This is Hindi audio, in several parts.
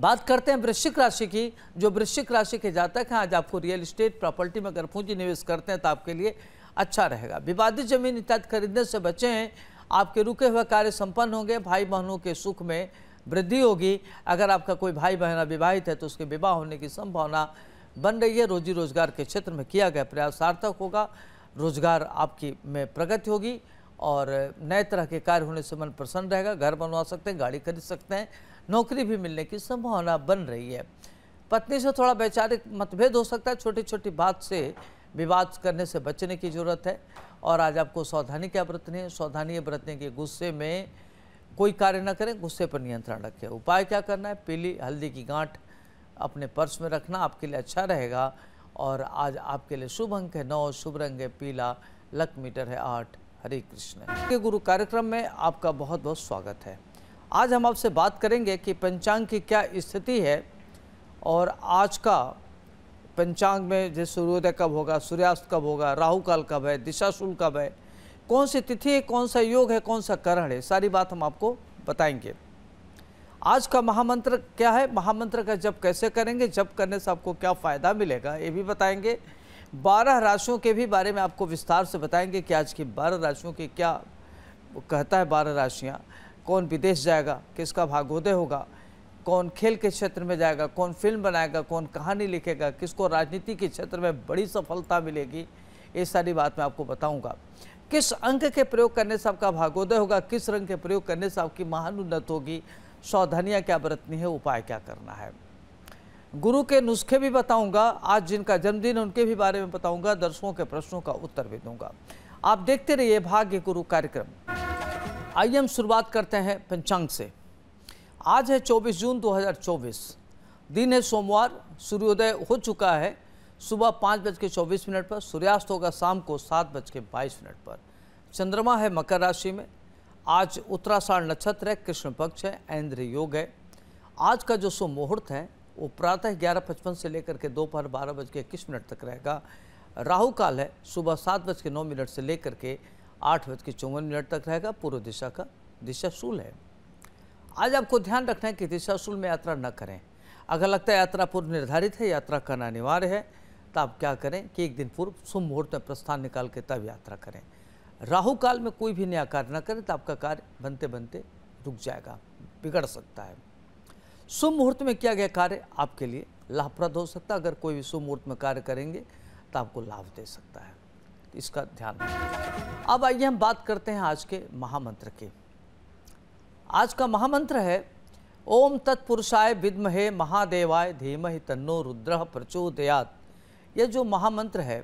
बात करते हैं वृश्चिक राशि की जो वृश्चिक राशि के जातक हैं आज आपको रियल इस्टेट प्रॉपर्टी में अगर पूंजी निवेश करते हैं तो आपके लिए अच्छा रहेगा विवादित जमीन इत्यादि खरीदने से बचें आपके रुके हुए कार्य संपन्न होंगे भाई बहनों के सुख में वृद्धि होगी अगर आपका कोई भाई बहन विवाहित है तो उसके विवाह होने की संभावना बन रही है रोजी रोजगार के क्षेत्र में किया गया प्रयास सार्थक होगा रोजगार आपकी में प्रगति होगी और नए तरह के कार्य होने से मन प्रसन्न रहेगा घर बनवा सकते हैं गाड़ी खरीद सकते हैं नौकरी भी मिलने की संभावना बन रही है पत्नी से थोड़ा वैचारिक मतभेद हो सकता है छोटी छोटी बात से विवाद करने से बचने की ज़रूरत है और आज आपको सावधानी क्या बरतनी है सावधानी बरतने के गुस्से में कोई कार्य ना करें गुस्से पर नियंत्रण रखें उपाय क्या करना है पीली हल्दी की गांठ अपने पर्स में रखना आपके लिए अच्छा रहेगा और आज आपके लिए शुभ अंक है नौ शुभ रंग है पीला लक मीटर है आठ हरे कृष्ण के गुरु कार्यक्रम में आपका बहुत बहुत स्वागत है आज हम आपसे बात करेंगे कि पंचांग की क्या स्थिति है और आज का पंचांग में जैसे सूर्योदय कब होगा सूर्यास्त कब होगा राहु काल कब है दिशाशूल कब है कौन सी तिथि है कौन सा योग है कौन सा करण है सारी बात हम आपको बताएंगे आज का महामंत्र क्या है महामंत्र का जब कैसे करेंगे जब करने से आपको क्या फ़ायदा मिलेगा ये भी बताएंगे बारह राशियों के भी बारे में आपको विस्तार से बताएंगे कि आज की बारह राशियों के क्या कहता है बारह राशियाँ कौन विदेश जाएगा किसका भागोदय होगा कौन खेल के क्षेत्र में जाएगा कौन फिल्म बनाएगा कौन कहानी लिखेगा किसको राजनीति के क्षेत्र में बड़ी सफलता मिलेगी ये सारी बात मैं आपको बताऊंगा किस अंक के प्रयोग करने से आपका भागोदय होगा किस रंग के प्रयोग करने से आपकी महान उन्नत होगी सावधानियाँ क्या बरतनी है उपाय क्या करना है गुरु के नुस्खे भी बताऊंगा आज जिनका जन्मदिन है उनके भी बारे में बताऊंगा दर्शकों के प्रश्नों का उत्तर भी दूंगा आप देखते रहिए भाग्य गुरु कार्यक्रम आइए हम शुरुआत करते हैं पंचांग से आज है 24 जून 2024 दिन है सोमवार सूर्योदय हो चुका है सुबह पाँच बज के चौबीस मिनट पर सूर्यास्त होगा शाम को सात बज के बाईस मिनट पर चंद्रमा है मकर राशि में आज उत्तराषाढ़ नक्षत्र है कृष्ण पक्ष है ऐन्द्र योग है आज का जो सो मुहूर्त है वो प्रातः ग्यारह पचपन से लेकर के दोपहर बारह बज के इक्कीस मिनट तक रहेगा राहु काल है सुबह सात बज के नौ मिनट से लेकर के आठ बज के चौवन मिनट तक रहेगा पूर्व दिशा का दिशा शूल है आज आपको ध्यान रखना है कि दिशा शूल में यात्रा न करें अगर लगता है यात्रा पूर्व निर्धारित है यात्रा करना अनिवार्य है तो आप क्या करें कि एक दिन पूर्व शुभ मुहूर्त में प्रस्थान निकाल के तब यात्रा करें राहु काल में कोई भी नया कार्य न करें तो आपका कार्य बनते बनते रुक जाएगा बिगड़ सकता है शुभ मुहूर्त में किया गया कार्य आपके लिए लाभप्रद हो सकता है अगर कोई भी शुभ मुहूर्त में कार्य करेंगे तो आपको लाभ दे सकता है इसका ध्यान अब आइए हम बात करते हैं आज के महामंत्र के आज का महामंत्र है ओम तत्पुरुषाय विद्महे महादेवाय धीमहि तन्नो रुद्र प्रचोदयात यह जो महामंत्र है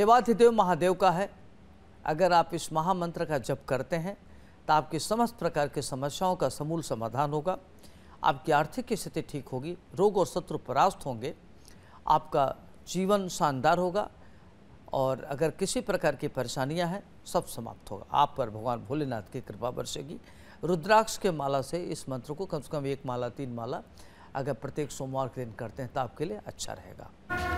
देवाधिदेव महादेव का है अगर आप इस महामंत्र का जप करते हैं तो आपकी समस्त प्रकार की समस्याओं का समूल समाधान होगा आपकी आर्थिक स्थिति ठीक होगी रोग और शत्रु परास्त होंगे आपका जीवन शानदार होगा और अगर किसी प्रकार की परेशानियां हैं सब समाप्त होगा आप पर भगवान भोलेनाथ की कृपा बरसेगी रुद्राक्ष के माला से इस मंत्र को कम से कम एक माला तीन माला अगर प्रत्येक सोमवार के दिन करते हैं तो आपके लिए अच्छा रहेगा